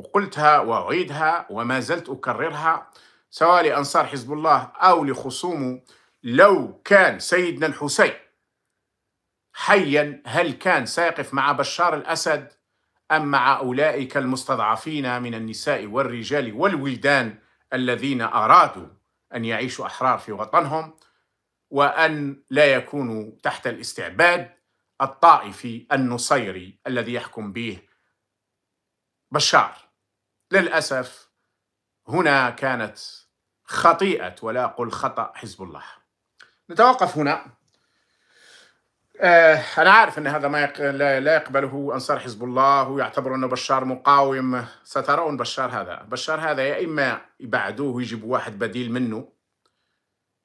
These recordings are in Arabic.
وقلتها وأعيدها وما زلت أكررها سواء لأنصار حزب الله أو لخصومه لو كان سيدنا الحسين حيا هل كان سيقف مع بشار الأسد أم مع أولئك المستضعفين من النساء والرجال والولدان الذين أرادوا أن يعيشوا أحرار في وطنهم وأن لا يكونوا تحت الاستعباد الطائفي النصيري الذي يحكم به بشار للأسف هنا كانت خطيئة ولا أقول خطأ حزب الله نتوقف هنا آه، أنا عارف أن هذا ما يق... لا يقبله أنصار حزب الله ويعتبروا أنه بشار مقاوم سترون بشار هذا بشار هذا يا إما يبعدوه ويجيبوا واحد بديل منه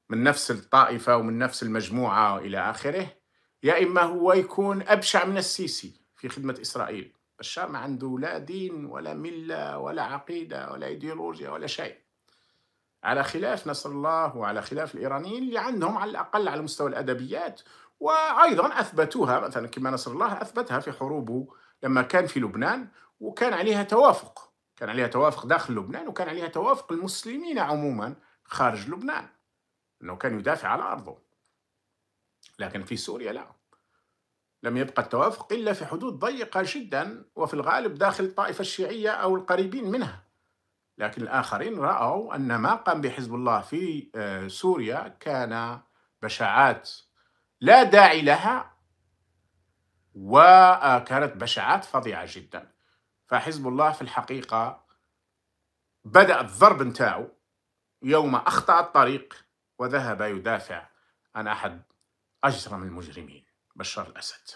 من نفس الطائفة ومن نفس المجموعة إلى آخره يا إما هو يكون أبشع من السيسي في خدمة إسرائيل الشام عنده لا دين ولا ملة ولا عقيدة ولا إيديولوجيا ولا شيء على خلاف نصر الله وعلى خلاف الإيرانيين اللي عندهم على الأقل على مستوى الأدبيات وأيضا أثبتوها مثلا كما نصر الله أثبتها في حروبه لما كان في لبنان وكان عليها توافق كان عليها توافق داخل لبنان وكان عليها توافق المسلمين عموما خارج لبنان أنه كان يدافع على أرضه لكن في سوريا لا لم يبقى التوافق إلا في حدود ضيقة جدا وفي الغالب داخل الطائفة الشيعية أو القريبين منها لكن الآخرين رأوا أن ما قام بحزب الله في آه، سوريا كان بشاعات لا داعي لها وكانت آه، بشاعات فظيعة جدا فحزب الله في الحقيقة بدأ الضرب نتاعو يوم أخطأ الطريق وذهب يدافع عن أحد أجرم المجرمين بشار الأسد